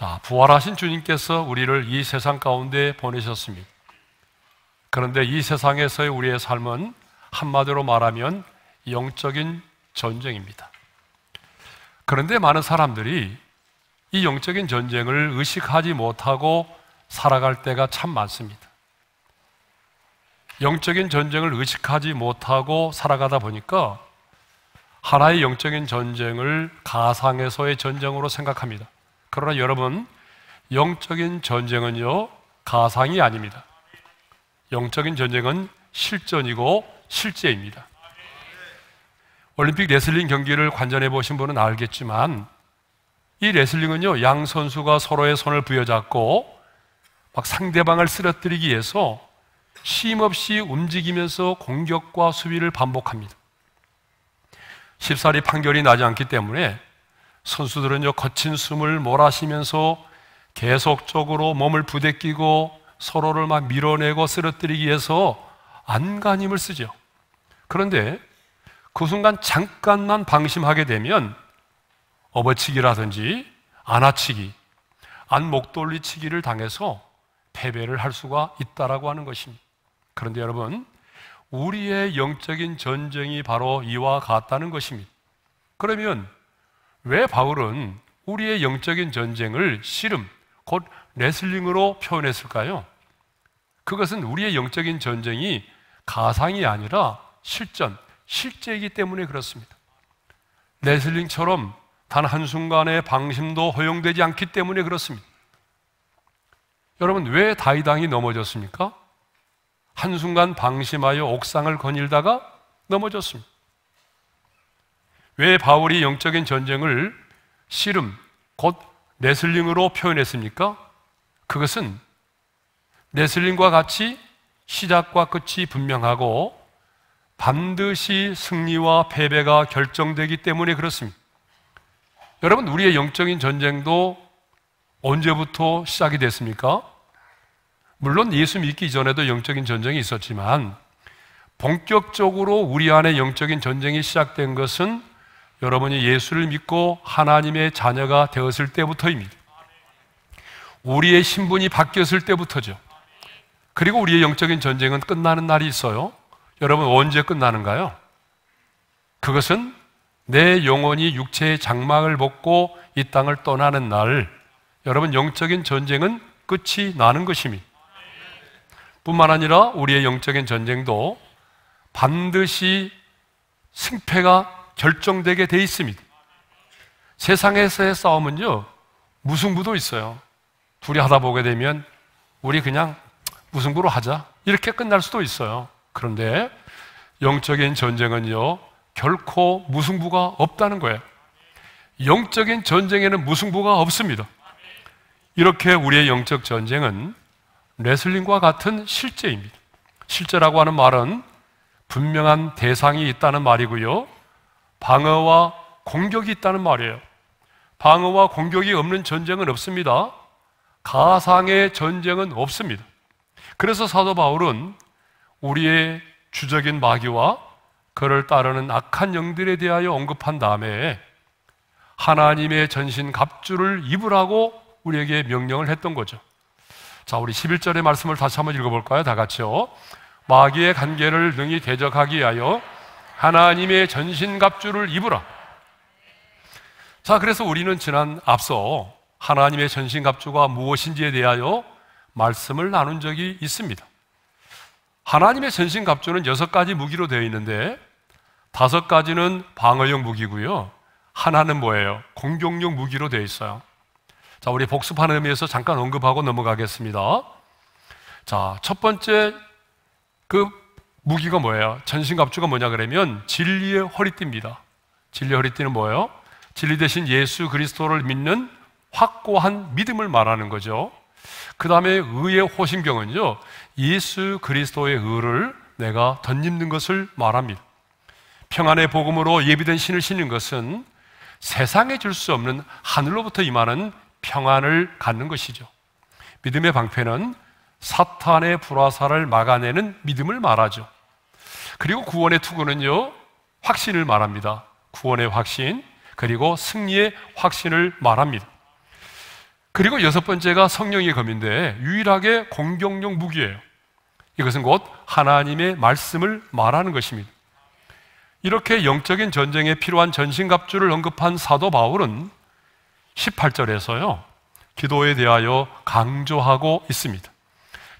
자, 부활하신 주님께서 우리를 이 세상 가운데 보내셨습니다. 그런데 이 세상에서의 우리의 삶은 한마디로 말하면 영적인 전쟁입니다. 그런데 많은 사람들이 이 영적인 전쟁을 의식하지 못하고 살아갈 때가 참 많습니다. 영적인 전쟁을 의식하지 못하고 살아가다 보니까 하나의 영적인 전쟁을 가상에서의 전쟁으로 생각합니다. 그러나 여러분, 영적인 전쟁은요, 가상이 아닙니다. 영적인 전쟁은 실전이고 실제입니다. 올림픽 레슬링 경기를 관전해 보신 분은 알겠지만 이 레슬링은요, 양 선수가 서로의 손을 부여잡고 막 상대방을 쓰러뜨리기 위해서 쉼없이 움직이면서 공격과 수비를 반복합니다. 십살이 판결이 나지 않기 때문에 선수들은요, 거친 숨을 몰아쉬면서 계속적으로 몸을 부대끼고 서로를 막 밀어내고 쓰러뜨리기 위해서 안간힘을 쓰죠. 그런데 그 순간 잠깐만 방심하게 되면 업어치기라든지 안아치기, 안목돌리치기를 당해서 패배를 할 수가 있다라고 하는 것입니다. 그런데 여러분, 우리의 영적인 전쟁이 바로 이와 같다는 것입니다. 그러면 왜 바울은 우리의 영적인 전쟁을 씨름, 곧 레슬링으로 표현했을까요? 그것은 우리의 영적인 전쟁이 가상이 아니라 실전, 실제이기 때문에 그렇습니다. 레슬링처럼 단 한순간의 방심도 허용되지 않기 때문에 그렇습니다. 여러분, 왜 다이당이 넘어졌습니까? 한순간 방심하여 옥상을 거닐다가 넘어졌습니다. 왜 바울이 영적인 전쟁을 씨름, 곧네슬링으로 표현했습니까? 그것은 레슬링과 같이 시작과 끝이 분명하고 반드시 승리와 패배가 결정되기 때문에 그렇습니다. 여러분, 우리의 영적인 전쟁도 언제부터 시작이 됐습니까? 물론 예수 믿기 전에도 영적인 전쟁이 있었지만 본격적으로 우리 안에 영적인 전쟁이 시작된 것은 여러분이 예수를 믿고 하나님의 자녀가 되었을 때부터입니다. 우리의 신분이 바뀌었을 때부터죠. 그리고 우리의 영적인 전쟁은 끝나는 날이 있어요. 여러분 언제 끝나는가요? 그것은 내 영혼이 육체의 장막을 벗고 이 땅을 떠나는 날, 여러분 영적인 전쟁은 끝이 나는 것입니다. 뿐만 아니라 우리의 영적인 전쟁도 반드시 승패가 결정되게 돼 있습니다. 세상에서의 싸움은요, 무승부도 있어요. 둘이 하다 보게 되면 우리 그냥 무승부로 하자. 이렇게 끝날 수도 있어요. 그런데 영적인 전쟁은요, 결코 무승부가 없다는 거예요. 영적인 전쟁에는 무승부가 없습니다. 이렇게 우리의 영적 전쟁은 레슬링과 같은 실제입니다. 실제라고 하는 말은 분명한 대상이 있다는 말이고요. 방어와 공격이 있다는 말이에요. 방어와 공격이 없는 전쟁은 없습니다. 가상의 전쟁은 없습니다. 그래서 사도 바울은 우리의 주적인 마귀와 그를 따르는 악한 영들에 대하여 언급한 다음에 하나님의 전신 갑주를 입으라고 우리에게 명령을 했던 거죠. 자, 우리 11절의 말씀을 다시 한번 읽어볼까요? 다 같이요. 마귀의 관계를 능히 대적하기 위하여 하나님의 전신갑주를 입으라. 자, 그래서 우리는 지난 앞서 하나님의 전신갑주가 무엇인지에 대하여 말씀을 나눈 적이 있습니다. 하나님의 전신갑주는 여섯 가지 무기로 되어 있는데 다섯 가지는 방어용 무기고요. 하나는 뭐예요? 공격용 무기로 되어 있어요. 자, 우리 복습하는 의미에서 잠깐 언급하고 넘어가겠습니다. 자, 첫 번째 그 무기가 뭐예요? 전신갑주가 뭐냐 그러면 진리의 허리띠입니다. 진리의 허리띠는 뭐예요? 진리 대신 예수 그리스도를 믿는 확고한 믿음을 말하는 거죠. 그 다음에 의의 호심경은요, 예수 그리스도의 의를 내가 덧입는 것을 말합니다. 평안의 복음으로 예비된 신을 신는 것은 세상에 줄 수 없는 하늘로부터 임하는 평안을 갖는 것이죠. 믿음의 방패는 사탄의 불화사를 막아내는 믿음을 말하죠. 그리고 구원의 투구는요, 확신을 말합니다. 구원의 확신, 그리고 승리의 확신을 말합니다. 그리고 여섯 번째가 성령의 검인데 유일하게 공격용 무기예요. 이것은 곧 하나님의 말씀을 말하는 것입니다. 이렇게 영적인 전쟁에 필요한 전신갑주를 언급한 사도 바울은 18절에서요, 기도에 대하여 강조하고 있습니다.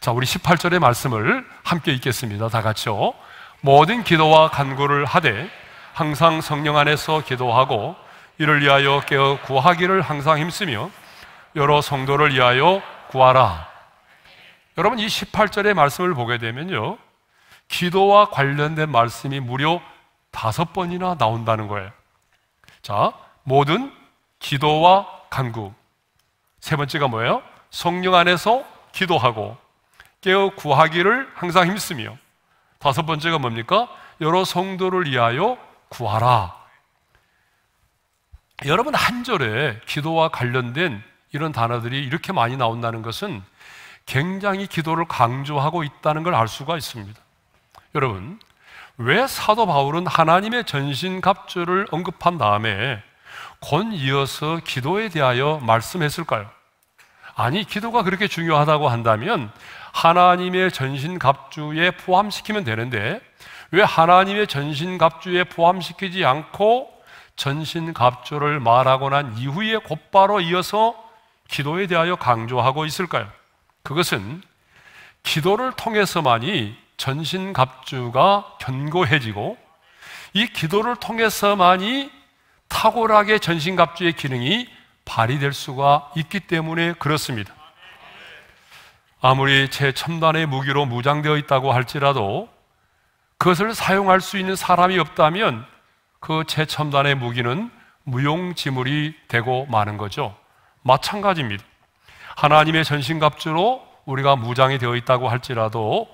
자, 우리 18절의 말씀을 함께 읽겠습니다. 다 같이요. 모든 기도와 간구를 하되 항상 성령 안에서 기도하고 이를 위하여 깨어 구하기를 항상 힘쓰며 여러 성도를 위하여 구하라. 여러분 이 18절의 말씀을 보게 되면요. 기도와 관련된 말씀이 무려 다섯 번이나 나온다는 거예요. 자, 모든 기도와 간구. 세 번째가 뭐예요? 성령 안에서 기도하고 깨어 구하기를 항상 힘쓰며 다섯 번째가 뭡니까? 여러 성도를 위하여 구하라. 여러분 한 절에 기도와 관련된 이런 단어들이 이렇게 많이 나온다는 것은 굉장히 기도를 강조하고 있다는 걸 알 수가 있습니다. 여러분, 왜 사도 바울은 하나님의 전신갑주를 언급한 다음에 곧 이어서 기도에 대하여 말씀했을까요? 아니, 기도가 그렇게 중요하다고 한다면 하나님의 전신갑주에 포함시키면 되는데 왜 하나님의 전신갑주에 포함시키지 않고 전신갑주를 말하고 난 이후에 곧바로 이어서 기도에 대하여 강조하고 있을까요? 그것은 기도를 통해서만이 전신갑주가 견고해지고 이 기도를 통해서만이 탁월하게 전신갑주의 기능이 발휘될 수가 있기 때문에 그렇습니다. 아무리 최첨단의 무기로 무장되어 있다고 할지라도 그것을 사용할 수 있는 사람이 없다면 그 최첨단의 무기는 무용지물이 되고 마는 거죠. 마찬가지입니다. 하나님의 전신갑주로 우리가 무장이 되어 있다고 할지라도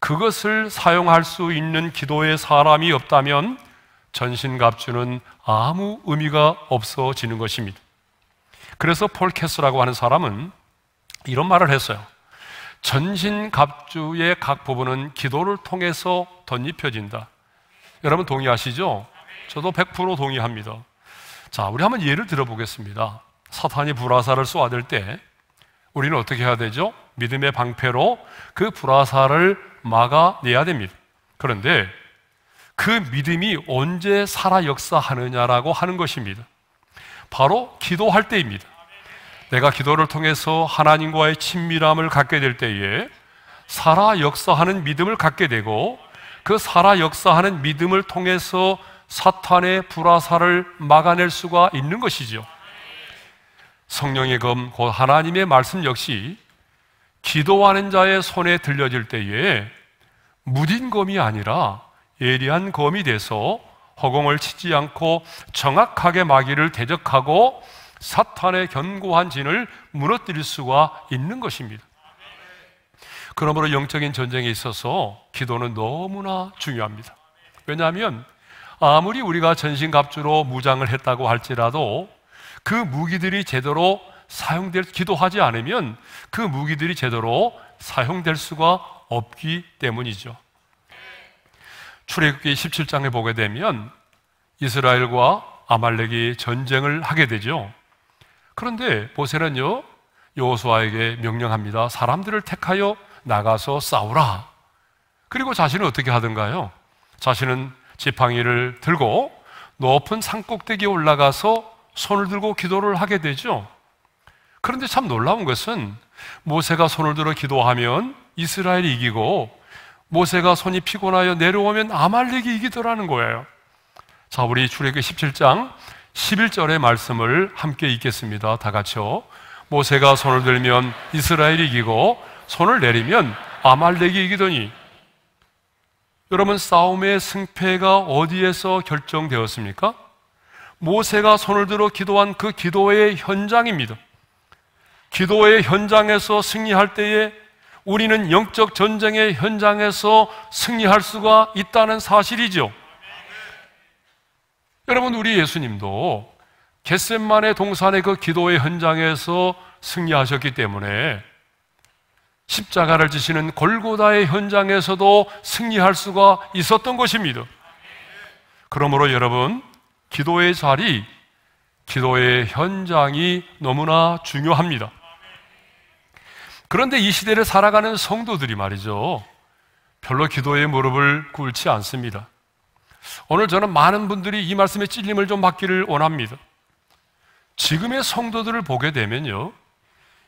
그것을 사용할 수 있는 기도의 사람이 없다면 전신갑주는 아무 의미가 없어지는 것입니다. 그래서 폴 캐스라고 하는 사람은 이런 말을 했어요. 전신갑주의 각 부분은 기도를 통해서 덧입혀진다. 여러분 동의하시죠? 저도 100% 동의합니다. 자, 우리 한번 예를 들어보겠습니다. 사탄이 불화살을 쏘아댈 때 우리는 어떻게 해야 되죠? 믿음의 방패로 그 불화살을 막아내야 됩니다. 그런데 그 믿음이 언제 살아 역사하느냐라고 하는 것입니다. 바로 기도할 때입니다. 내가 기도를 통해서 하나님과의 친밀함을 갖게 될 때에 살아 역사하는 믿음을 갖게 되고 그 살아 역사하는 믿음을 통해서 사탄의 불화살을 막아낼 수가 있는 것이죠. 성령의 검, 곧 하나님의 말씀 역시 기도하는 자의 손에 들려질 때에 무딘 검이 아니라 예리한 검이 돼서 허공을 치지 않고 정확하게 마귀를 대적하고 사탄의 견고한 진을 무너뜨릴 수가 있는 것입니다. 그러므로 영적인 전쟁에 있어서 기도는 너무나 중요합니다. 왜냐하면 아무리 우리가 전신갑주로 무장을 했다고 할지라도 그 무기들이 제대로 사용될 기도하지 않으면 그 무기들이 제대로 사용될 수가 없기 때문이죠. 출애굽기 17장에 보게 되면 이스라엘과 아말렉이 전쟁을 하게 되죠. 그런데 보세는요, 여호수아에게 명령합니다. 사람들을 택하여 나가서 싸우라. 그리고 자신은 어떻게 하던가요? 자신은 지팡이를 들고 높은 산꼭대기에 올라가서 손을 들고 기도를 하게 되죠. 그런데 참 놀라운 것은 모세가 손을 들어 기도하면 이스라엘이 이기고 모세가 손이 피곤하여 내려오면 아말렉이 이기더라는 거예요. 자, 우리 출애굽 17장 11절의 말씀을 함께 읽겠습니다. 다 같이요. 모세가 손을 들면 이스라엘이 이기고 손을 내리면 아말렉이 이기더니 여러분 싸움의 승패가 어디에서 결정되었습니까? 모세가 손을 들어 기도한 그 기도의 현장입니다. 기도의 현장에서 승리할 때에 우리는 영적 전쟁의 현장에서 승리할 수가 있다는 사실이죠. 여러분 우리 예수님도 겟셋만의 동산의 그 기도의 현장에서 승리하셨기 때문에 십자가를 지시는 골고다의 현장에서도 승리할 수가 있었던 것입니다. 그러므로 여러분 기도의 자리, 기도의 현장이 너무나 중요합니다. 그런데 이 시대를 살아가는 성도들이 말이죠. 별로 기도의 무릎을 꿇지 않습니다. 오늘 저는 많은 분들이 이 말씀에 찔림을 좀 받기를 원합니다. 지금의 성도들을 보게 되면요.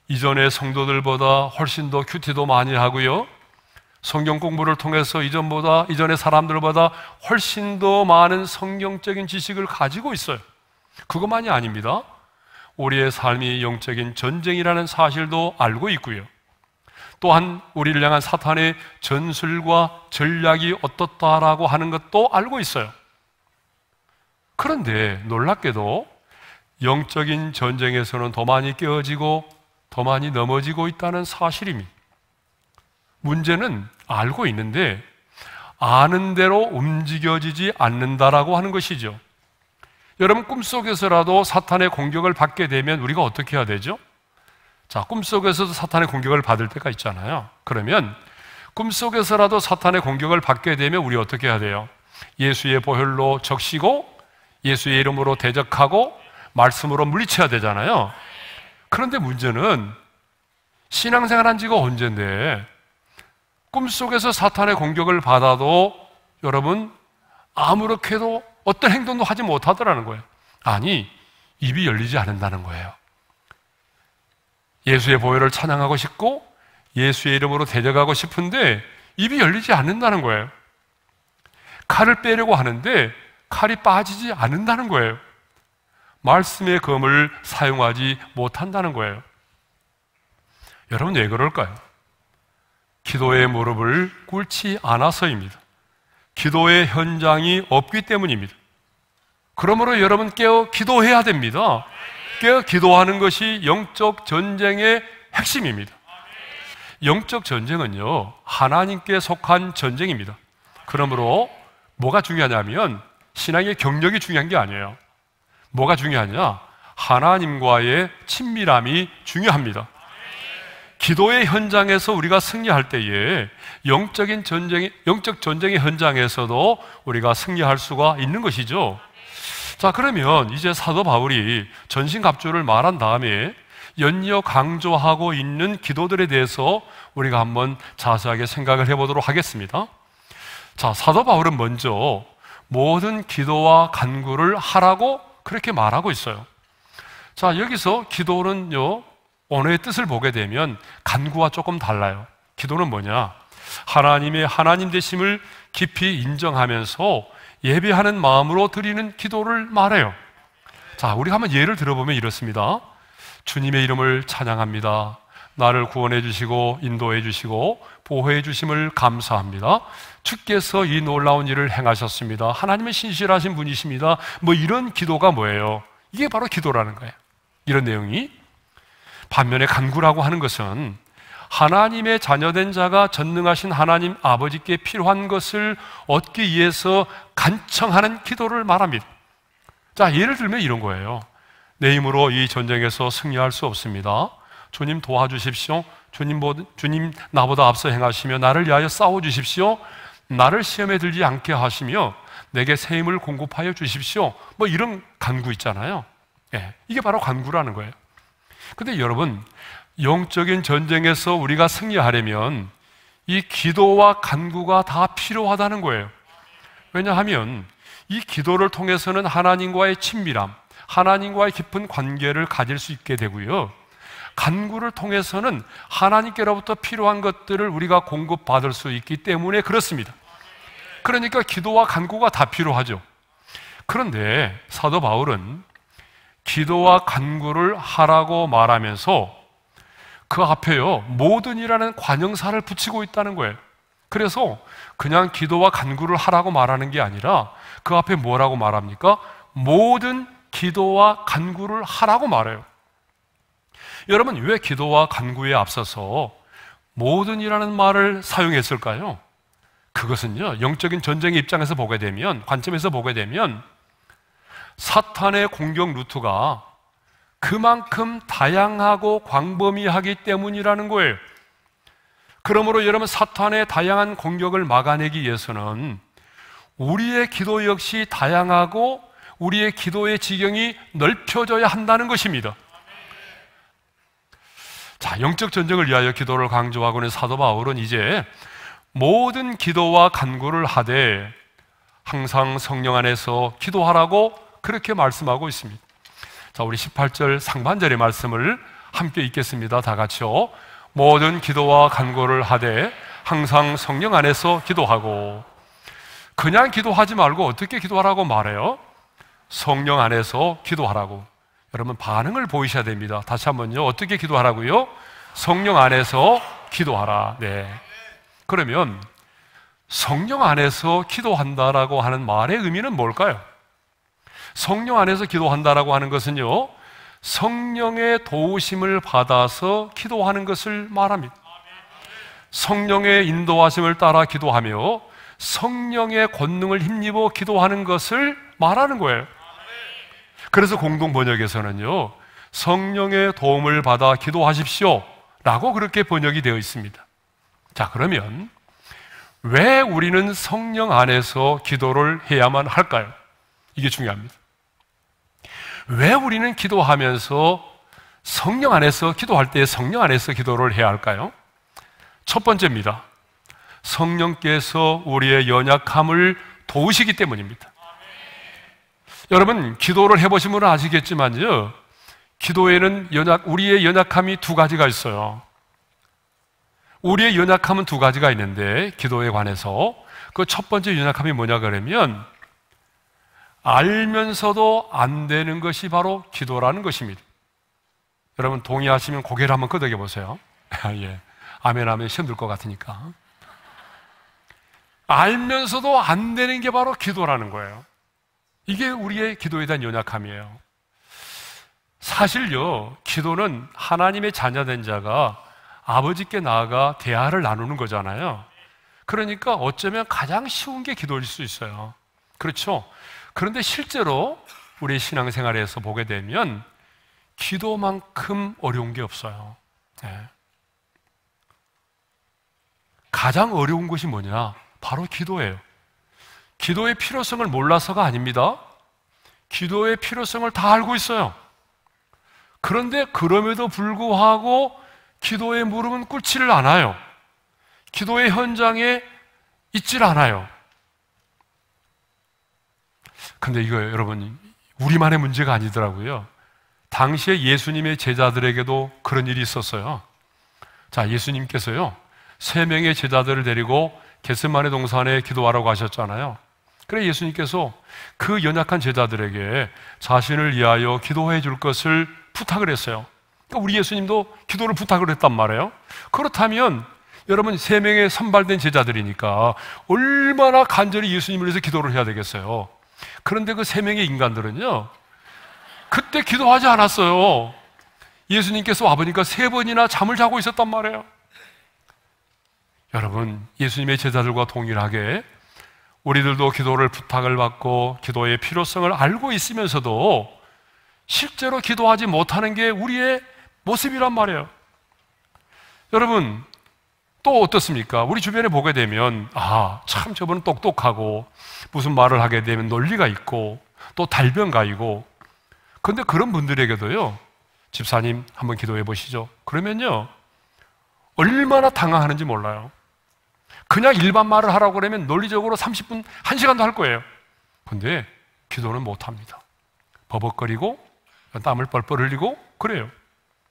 이전의 성도들보다 훨씬 더 큐티도 많이 하고요. 성경 공부를 통해서 이전보다, 이전의 사람들보다 훨씬 더 많은 성경적인 지식을 가지고 있어요. 그것만이 아닙니다. 우리의 삶이 영적인 전쟁이라는 사실도 알고 있고요. 또한 우리를 향한 사탄의 전술과 전략이 어떻다라고 하는 것도 알고 있어요. 그런데 놀랍게도 영적인 전쟁에서는 더 많이 깨어지고 더 많이 넘어지고 있다는 사실입니다. 문제는 알고 있는데 아는 대로 움직여지지 않는다라고 하는 것이죠. 여러분 꿈속에서라도 사탄의 공격을 받게 되면 우리가 어떻게 해야 되죠? 자, 꿈속에서도 사탄의 공격을 받을 때가 있잖아요. 그러면 꿈속에서라도 사탄의 공격을 받게 되면 우리 어떻게 해야 돼요? 예수의 보혈로 적시고 예수의 이름으로 대적하고 말씀으로 물리쳐야 되잖아요. 그런데 문제는 신앙생활 한 지가 언젠데 꿈속에서 사탄의 공격을 받아도 여러분 아무렇게도 어떤 행동도 하지 못하더라는 거예요. 아니, 입이 열리지 않는다는 거예요. 예수의 보혈을 찬양하고 싶고 예수의 이름으로 대적하고 싶은데 입이 열리지 않는다는 거예요. 칼을 빼려고 하는데 칼이 빠지지 않는다는 거예요. 말씀의 검을 사용하지 못한다는 거예요. 여러분 왜 그럴까요? 기도의 무릎을 꿇지 않아서입니다. 기도의 현장이 없기 때문입니다. 그러므로 여러분 깨어 기도해야 됩니다. 새롭 기도하는 것이 영적 전쟁의 핵심입니다. 영적 전쟁은요, 하나님께 속한 전쟁입니다. 그러므로 뭐가 중요하냐면 신앙의 경력이 중요한 게 아니에요. 뭐가 중요하냐? 하나님과의 친밀함이 중요합니다. 기도의 현장에서 우리가 승리할 때에 영적인 전쟁, 영적 전쟁의 현장에서도 우리가 승리할 수가 있는 것이죠. 자, 그러면 이제 사도 바울이 전신갑주를 말한 다음에 연이어 강조하고 있는 기도들에 대해서 우리가 한번 자세하게 생각을 해보도록 하겠습니다. 자, 사도 바울은 먼저 모든 기도와 간구를 하라고 그렇게 말하고 있어요. 자, 여기서 기도는요, 언어의 뜻을 보게 되면 간구와 조금 달라요. 기도는 뭐냐? 하나님의 하나님 되심을 깊이 인정하면서 예배하는 마음으로 드리는 기도를 말해요. 자, 우리 한번 예를 들어보면 이렇습니다. 주님의 이름을 찬양합니다. 나를 구원해 주시고 인도해 주시고 보호해 주심을 감사합니다. 주께서 이 놀라운 일을 행하셨습니다. 하나님은 신실하신 분이십니다. 뭐 이런 기도가 뭐예요? 이게 바로 기도라는 거예요. 이런 내용이 반면에 간구라고 하는 것은 하나님의 자녀된 자가 전능하신 하나님 아버지께 필요한 것을 얻기 위해서 간청하는 기도를 말합니다. 자, 예를 들면 이런 거예요. 내 힘으로 이 전쟁에서 승리할 수 없습니다. 주님 도와주십시오. 주님, 뭐, 주님 나보다 앞서 행하시며 나를 위하여 싸워주십시오. 나를 시험에 들지 않게 하시며 내게 새 힘을 공급하여 주십시오. 뭐 이런 간구 있잖아요. 예, 이게 바로 간구라는 거예요. 근데 여러분, 영적인 전쟁에서 우리가 승리하려면 이 기도와 간구가 다 필요하다는 거예요. 왜냐하면 이 기도를 통해서는 하나님과의 친밀함, 하나님과의 깊은 관계를 가질 수 있게 되고요. 간구를 통해서는 하나님께로부터 필요한 것들을 우리가 공급받을 수 있기 때문에 그렇습니다. 그러니까 기도와 간구가 다 필요하죠. 그런데 사도 바울은 기도와 간구를 하라고 말하면서 그 앞에요. 모든이라는 관형사를 붙이고 있다는 거예요. 그래서 그냥 기도와 간구를 하라고 말하는 게 아니라 그 앞에 뭐라고 말합니까? 모든 기도와 간구를 하라고 말해요. 여러분, 왜 기도와 간구에 앞서서 모든이라는 말을 사용했을까요? 그것은요, 영적인 전쟁의 입장에서 보게 되면, 관점에서 보게 되면, 사탄의 공격 루트가 그만큼 다양하고 광범위하기 때문이라는 거예요. 그러므로 여러분 사탄의 다양한 공격을 막아내기 위해서는 우리의 기도 역시 다양하고 우리의 기도의 지경이 넓혀져야 한다는 것입니다. 자, 영적 전쟁을 위하여 기도를 강조하고 는 사도 바울은 이제 모든 기도와 간구를 하되 항상 성령 안에서 기도하라고 그렇게 말씀하고 있습니다. 자, 우리 18절 상반절의 말씀을 함께 읽겠습니다. 다 같이요. 모든 기도와 간고를 하되 항상 성령 안에서 기도하고 그냥 기도하지 말고 어떻게 기도하라고 말해요? 성령 안에서 기도하라고. 여러분 반응을 보이셔야 됩니다. 다시 한번요. 어떻게 기도하라고요? 성령 안에서 기도하라. 네. 그러면 성령 안에서 기도한다라고 하는 말의 의미는 뭘까요? 성령 안에서 기도한다라고 하는 것은요, 성령의 도우심을 받아서 기도하는 것을 말합니다. 성령의 인도하심을 따라 기도하며 성령의 권능을 힘입어 기도하는 것을 말하는 거예요. 그래서 공동 번역에서는요, 성령의 도움을 받아 기도하십시오. 라고 그렇게 번역이 되어 있습니다. 자, 그러면 왜 우리는 성령 안에서 기도를 해야만 할까요? 이게 중요합니다. 왜 우리는 기도하면서 성령 안에서 기도할 때 성령 안에서 기도를 해야 할까요? 첫 번째입니다. 성령께서 우리의 연약함을 도우시기 때문입니다. 여러분 기도를 해보신 분 아시겠지만요. 기도에는 연약 우리의 연약함이 두 가지가 있어요. 우리의 연약함은 두 가지가 있는데 기도에 관해서 그 첫 번째 연약함이 뭐냐 그러면 알면서도 안 되는 것이 바로 기도라는 것입니다. 여러분 동의하시면 고개를 한번 끄덕여 보세요. 아, 예. 아멘 하면 시들것 같으니까. 알면서도 안 되는 게 바로 기도라는 거예요. 이게 우리의 기도에 대한 연약함이에요. 사실요, 기도는 하나님의 자녀된 자가 아버지께 나아가 대화를 나누는 거잖아요. 그러니까 어쩌면 가장 쉬운 게 기도일 수 있어요. 그렇죠? 그런데 실제로 우리 신앙생활에서 보게 되면 기도만큼 어려운 게 없어요. 네. 가장 어려운 것이 뭐냐? 바로 기도예요. 기도의 필요성을 몰라서가 아닙니다. 기도의 필요성을 다 알고 있어요. 그런데 그럼에도 불구하고 기도의 물음은 꿇지를 않아요. 기도의 현장에 있질 않아요. 근데 이거 여러분, 우리만의 문제가 아니더라고요. 당시에 예수님의 제자들에게도 그런 일이 있었어요. 자, 예수님께서요, 세 명의 제자들을 데리고 개세만의 동산에 기도하라고 하셨잖아요. 그래 예수님께서 그 연약한 제자들에게 자신을 위하여 기도해 줄 것을 부탁을 했어요. 그러니까 우리 예수님도 기도를 부탁을 했단 말이에요. 그렇다면 여러분 세 명의 선발된 제자들이니까 얼마나 간절히 예수님을 위해서 기도를 해야 되겠어요. 그런데 그 세 명의 인간들은요, 그때 기도하지 않았어요. 예수님께서 와보니까 세 번이나 잠을 자고 있었단 말이에요. 여러분, 예수님의 제자들과 동일하게 우리들도 기도를 부탁을 받고 기도의 필요성을 알고 있으면서도 실제로 기도하지 못하는 게 우리의 모습이란 말이에요. 여러분, 또 어떻습니까? 우리 주변에 보게 되면, 아, 참 저분은 똑똑하고, 무슨 말을 하게 되면 논리가 있고, 또 달변가이고. 근데 그런 분들에게도요, 집사님 한번 기도해 보시죠. 그러면요, 얼마나 당황하는지 몰라요. 그냥 일반 말을 하라고 그러면 논리적으로 30분, 1시간도 할 거예요. 근데 기도는 못 합니다. 버벅거리고, 땀을 뻘뻘 흘리고, 그래요.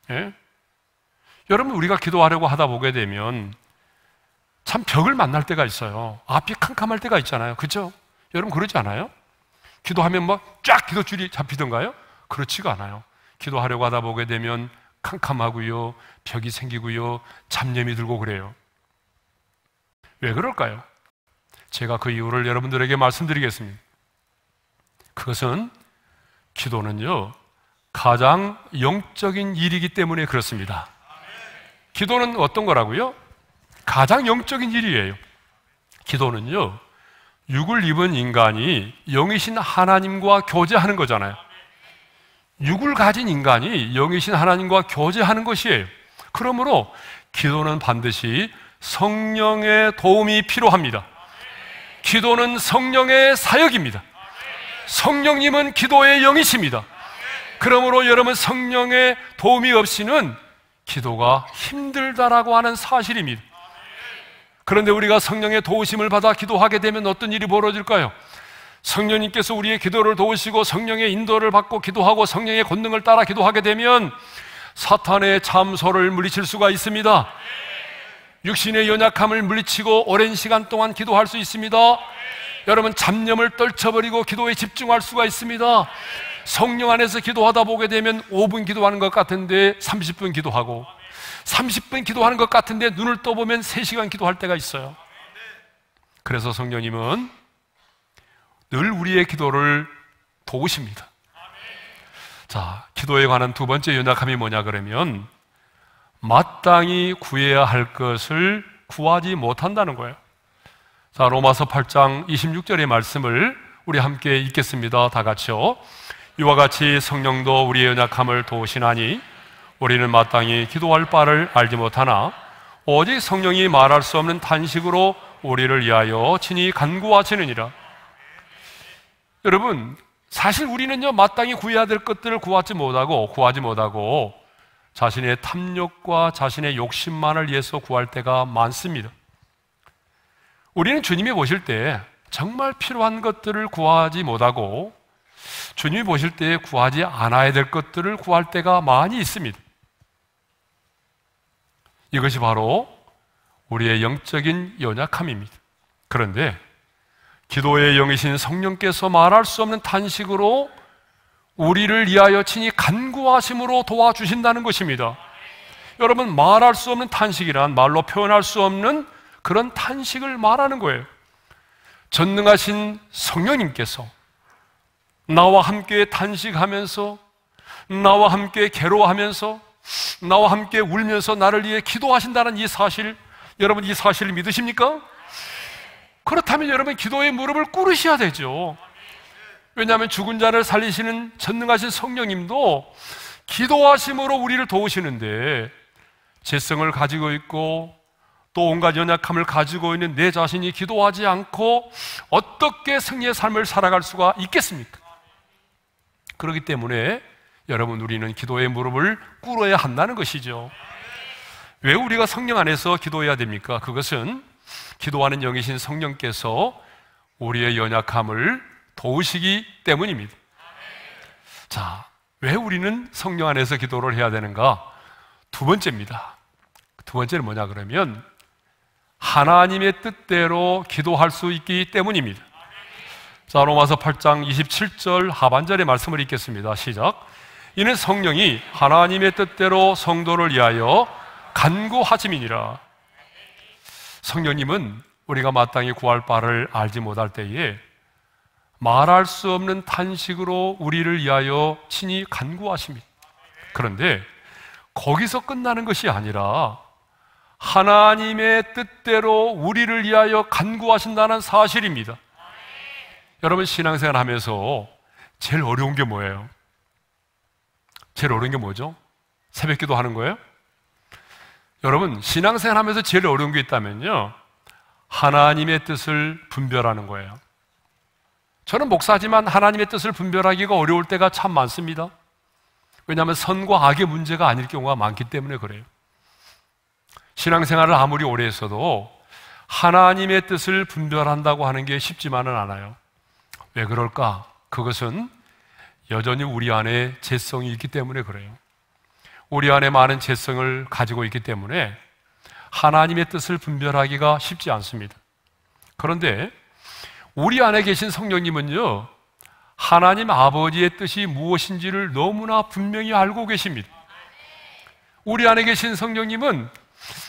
예? 여러분 우리가 기도하려고 하다 보게 되면 참 벽을 만날 때가 있어요. 앞이 캄캄할 때가 있잖아요. 그죠? 여러분 그러지 않아요? 기도하면 막 쫙 기도줄이 잡히던가요? 그렇지가 않아요. 기도하려고 하다 보게 되면 캄캄하고요. 벽이 생기고요. 잡념이 들고 그래요. 왜 그럴까요? 제가 그 이유를 여러분들에게 말씀드리겠습니다. 그것은 기도는요. 가장 영적인 일이기 때문에 그렇습니다. 기도는 어떤 거라고요? 가장 영적인 일이에요. 기도는요, 육을 입은 인간이 영이신 하나님과 교제하는 거잖아요. 육을 가진 인간이 영이신 하나님과 교제하는 것이에요. 그러므로 기도는 반드시 성령의 도움이 필요합니다. 기도는 성령의 사역입니다. 성령님은 기도의 영이십니다. 그러므로 여러분 성령의 도움이 없이는 기도가 힘들다라고 하는 사실입니다. 그런데 우리가 성령의 도우심을 받아 기도하게 되면 어떤 일이 벌어질까요? 성령님께서 우리의 기도를 도우시고 성령의 인도를 받고 기도하고 성령의 권능을 따라 기도하게 되면 사탄의 참소를 물리칠 수가 있습니다. 육신의 연약함을 물리치고 오랜 시간 동안 기도할 수 있습니다. 여러분 잡념을 떨쳐버리고 기도에 집중할 수가 있습니다. 성령 안에서 기도하다 보게 되면 5분 기도하는 것 같은데 30분 기도하고 30분 기도하는 것 같은데 눈을 떠보면 3시간 기도할 때가 있어요. 그래서 성령님은 늘 우리의 기도를 도우십니다. 자, 기도에 관한 두 번째 연약함이 뭐냐 그러면 마땅히 구해야 할 것을 구하지 못한다는 거예요. 자, 로마서 8장 26절의 말씀을 우리 함께 읽겠습니다. 다 같이요. 이와 같이 성령도 우리의 연약함을 도우시나니 우리는 마땅히 기도할 바를 알지 못하나 오직 성령이 말할 수 없는 탄식으로 우리를 위하여 친히 간구하시느니라. 여러분, 사실 우리는요, 마땅히 구해야 될 것들을 구하지 못하고, 구하지 못하고, 자신의 탐욕과 자신의 욕심만을 위해서 구할 때가 많습니다. 우리는 주님이 보실 때 정말 필요한 것들을 구하지 못하고, 주님이 보실 때 구하지 않아야 될 것들을 구할 때가 많이 있습니다. 이것이 바로 우리의 영적인 연약함입니다. 그런데 기도의 영이신 성령께서 말할 수 없는 탄식으로 우리를 위하여 친히 간구하심으로 도와주신다는 것입니다. 여러분, 말할 수 없는 탄식이란 말로 표현할 수 없는 그런 탄식을 말하는 거예요. 전능하신 성령님께서 나와 함께 단식하면서 나와 함께 괴로워하면서 나와 함께 울면서 나를 위해 기도하신다는 이 사실 여러분 이 사실을 믿으십니까? 그렇다면 여러분 기도의 무릎을 꿇으셔야 되죠. 왜냐하면 죽은 자를 살리시는 전능하신 성령님도 기도하심으로 우리를 도우시는데 재성을 가지고 있고 또 온갖 연약함을 가지고 있는 내 자신이 기도하지 않고 어떻게 승리의 삶을 살아갈 수가 있겠습니까? 그렇기 때문에 여러분 우리는 기도의 무릎을 꿇어야 한다는 것이죠. 왜 우리가 성령 안에서 기도해야 됩니까? 그것은 기도하는 영이신 성령께서 우리의 연약함을 도우시기 때문입니다. 자, 왜 우리는 성령 안에서 기도를 해야 되는가? 두 번째입니다. 두 번째는 뭐냐 그러면 하나님의 뜻대로 기도할 수 있기 때문입니다. 자, 로마서 8장 27절 하반절의 말씀을 읽겠습니다. 시작. 이는 성령이 하나님의 뜻대로 성도를 위하여 간구하심이니라. 성령님은 우리가 마땅히 구할 바를 알지 못할 때에 말할 수 없는 탄식으로 우리를 위하여 친히 간구하십니다. 그런데 거기서 끝나는 것이 아니라 하나님의 뜻대로 우리를 위하여 간구하신다는 사실입니다. 여러분 신앙생활 하면서 제일 어려운 게 뭐예요? 제일 어려운 게 뭐죠? 새벽 기도 하는 거예요? 여러분, 신앙생활 하면서 제일 어려운 게 있다면요. 하나님의 뜻을 분별하는 거예요. 저는 목사지만 하나님의 뜻을 분별하기가 어려울 때가 참 많습니다. 왜냐하면 선과 악의 문제가 아닐 경우가 많기 때문에 그래요. 신앙생활을 아무리 오래 했어도 하나님의 뜻을 분별한다고 하는 게 쉽지만은 않아요. 왜 그럴까? 그것은 여전히 우리 안에 죄성이 있기 때문에 그래요. 우리 안에 많은 죄성을 가지고 있기 때문에 하나님의 뜻을 분별하기가 쉽지 않습니다. 그런데 우리 안에 계신 성령님은요, 하나님 아버지의 뜻이 무엇인지를 너무나 분명히 알고 계십니다. 우리 안에 계신 성령님은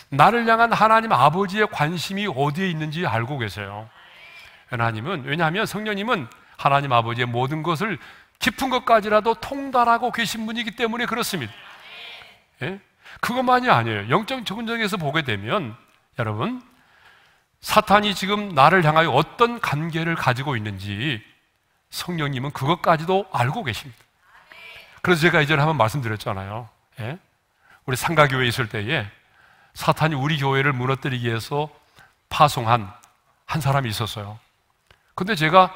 나를 향한 하나님 아버지의 관심이 어디에 있는지 알고 계세요. 하나님은, 왜냐하면 성령님은 하나님 아버지의 모든 것을 깊은 것까지라도 통달하고 계신 분이기 때문에 그렇습니다. 예? 그것만이 아니에요. 영적 전쟁에서 보게 되면 여러분 사탄이 지금 나를 향하여 어떤 관계를 가지고 있는지 성령님은 그것까지도 알고 계십니다. 그래서 제가 이전에 한번 말씀드렸잖아요. 예? 우리 상가교회 있을 때에 사탄이 우리 교회를 무너뜨리기 위해서 파송한 한 사람이 있었어요. 근데 제가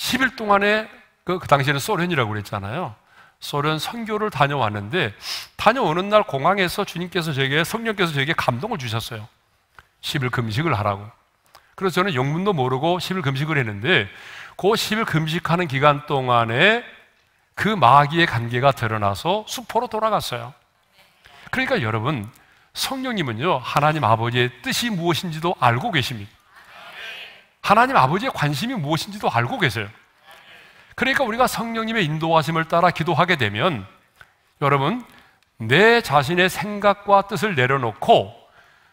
10일 동안에 그, 그 당시에는 소련이라고 그랬잖아요. 소련 선교를 다녀왔는데 다녀오는 날 공항에서 주님께서 저에게 성령께서 저에게 감동을 주셨어요. 10일 금식을 하라고. 그래서 저는 영문도 모르고 10일 금식을 했는데 그 10일 금식하는 기간 동안에 그 마귀의 관계가 드러나서 수포로 돌아갔어요. 그러니까 여러분 성령님은요 하나님 아버지의 뜻이 무엇인지도 알고 계십니다. 하나님 아버지의 관심이 무엇인지도 알고 계세요. 그러니까 우리가 성령님의 인도하심을 따라 기도하게 되면 여러분, 내 자신의 생각과 뜻을 내려놓고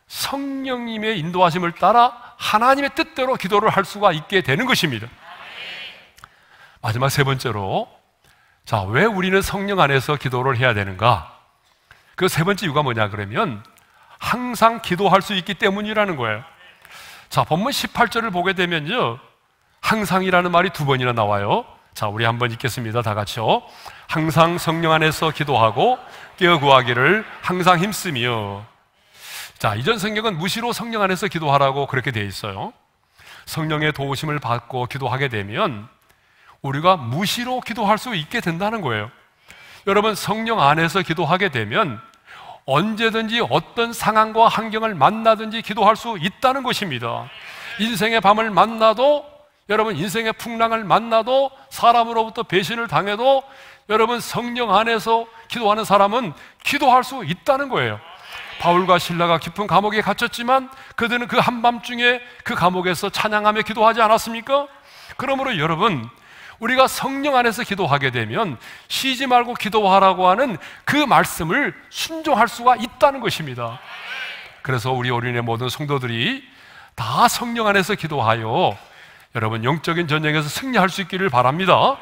성령님의 인도하심을 따라 하나님의 뜻대로 기도를 할 수가 있게 되는 것입니다. 마지막 세 번째로, 자, 왜 우리는 성령 안에서 기도를 해야 되는가? 그 세 번째 이유가 뭐냐, 그러면 항상 기도할 수 있기 때문이라는 거예요. 자, 본문 18절을 보게 되면요. 항상이라는 말이 두 번이나 나와요. 자, 우리 한번 읽겠습니다. 다 같이요. 항상 성령 안에서 기도하고 깨어 구하기를 항상 힘쓰며. 자, 이전 성경은 무시로 성령 안에서 기도하라고 그렇게 되어 있어요. 성령의 도우심을 받고 기도하게 되면 우리가 무시로 기도할 수 있게 된다는 거예요. 여러분, 성령 안에서 기도하게 되면 언제든지 어떤 상황과 환경을 만나든지 기도할 수 있다는 것입니다. 인생의 밤을 만나도 여러분 인생의 풍랑을 만나도 사람으로부터 배신을 당해도 여러분 성령 안에서 기도하는 사람은 기도할 수 있다는 거예요. 바울과 신라가 깊은 감옥에 갇혔지만 그들은 그 한밤중에 그 감옥에서 찬양하며 기도하지 않았습니까? 그러므로 여러분 우리가 성령 안에서 기도하게 되면 쉬지 말고 기도하라고 하는 그 말씀을 순종할 수가 있다는 것입니다. 그래서 우리 어린의 모든 성도들이 다 성령 안에서 기도하여 여러분 영적인 전쟁에서 승리할 수 있기를 바랍니다.